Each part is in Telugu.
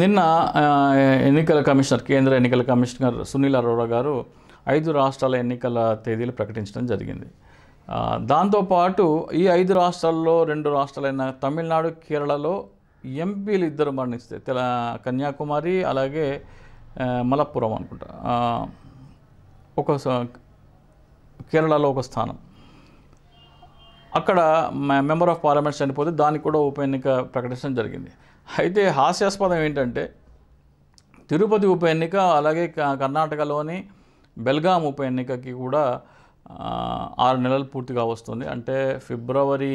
నిన్న ఎన్నికల కమిషనర్ కేంద్ర ఎన్నికల కమిషనర్ సునీల్ అరోరా గారు ఐదు రాష్ట్రాల ఎన్నికల తేదీలు ప్రకటించడం జరిగింది దాంతోపాటు ఈ ఐదు రాష్ట్రాల్లో రెండు రాష్ట్రాలైన తమిళనాడు కేరళలో ఎంపీలు ఇద్దరు మరణిస్తే తెల కన్యాకుమారి అలాగే మలప్పురం అనుకుంటా ఒక కేరళలో ఒక స్థానం అక్కడ మెంబర్ ఆఫ్ పార్లమెంట్ చనిపోతే దానికి కూడా ఉప ఎన్నిక ప్రకటించడం జరిగింది అయితే హాస్యాస్పదం ఏంటంటే తిరుపతి ఉప ఎన్నిక అలాగే కర్ణాటకలోని బెల్గాం ఉప ఎన్నికకి కూడా ఆరు నెలలు పూర్తిగా వస్తుంది అంటే ఫిబ్రవరి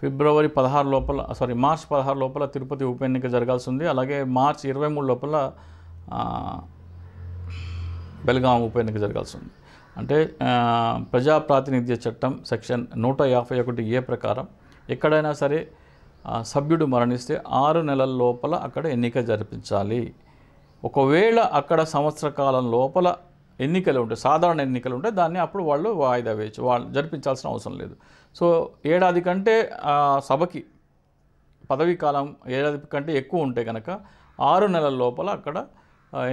ఫిబ్రవరి పదహారు లోపల సారీ మార్చ్ పదహారు లోపల తిరుపతి ఉప ఎన్నిక జరగాల్సి ఉంది అలాగే మార్చ్ ఇరవై మూడు లోపల బెల్గాం ఉప ఎన్నిక జరగాల్సి ఉంది అంటే ప్రజాప్రాతినిధ్య చట్టం సెక్షన్ నూట యాభై ఒకటి ఏ ప్రకారం ఎక్కడైనా సరే సభ్యుడు మరణిస్తే ఆరు నెలల లోపల అక్కడ ఎన్నిక జరిపించాలి ఒకవేళ అక్కడ సంవత్సర కాలం లోపల ఎన్నికలు ఉంటాయి సాధారణ ఎన్నికలు ఉంటాయి దాన్ని అప్పుడు వాళ్ళు వాయిదా వేయచ్చు వాళ్ళు జరిపించాల్సిన అవసరం లేదు సో ఏడాది కంటే సభకి పదవీ కాలం ఏడాది కంటే ఎక్కువ ఉంటే కనుక ఆరు నెలల లోపల అక్కడ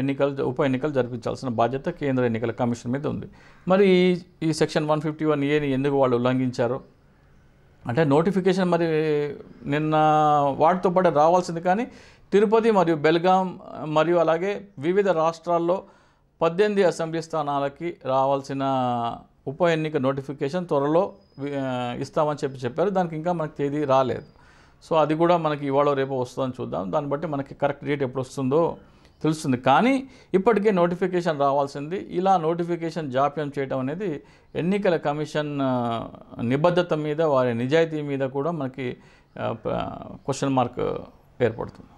ఎన్నికలు ఉప ఎన్నికలు జరిపించాల్సిన బాధ్యత కేంద్ర ఎన్నికల కమిషన్ మీద ఉంది మరి ఈ సెక్షన్ వన్ ఫిఫ్టీ వన్ ఏని ఎందుకు వాళ్ళు ఉల్లంఘించారు అంటే నోటిఫికేషన్ మరి నిన్న వాటితో పాటు రావాల్సింది కానీ తిరుపతి మరియు బెల్గాం మరియు అలాగే వివిధ రాష్ట్రాల్లో పద్దెనిమిది అసెంబ్లీ స్థానాలకి రావాల్సిన ఉప ఎన్నిక నోటిఫికేషన్ త్వరలో ఇస్తామని చెప్పి చెప్పారు దానికి ఇంకా మనకు తేదీ రాలేదు సో అది కూడా మనకి ఇవాళ రేపు వస్తుందని చూద్దాం దాన్ని బట్టి మనకి కరెక్ట్ డేట్ ఎప్పుడు వస్తుందో తెలుస్తుంది కానీ ఇప్పటికే నోటిఫికేషన్ రావాల్సింది ఇలా నోటిఫికేషన్ జాప్యం చేయడం అనేది ఎన్నికల కమిషన్ నిబద్ధత మీద వారి నిజాయితీ మీద కూడా మనకి క్వశ్చన్ మార్క్ ఏర్పడుతుంది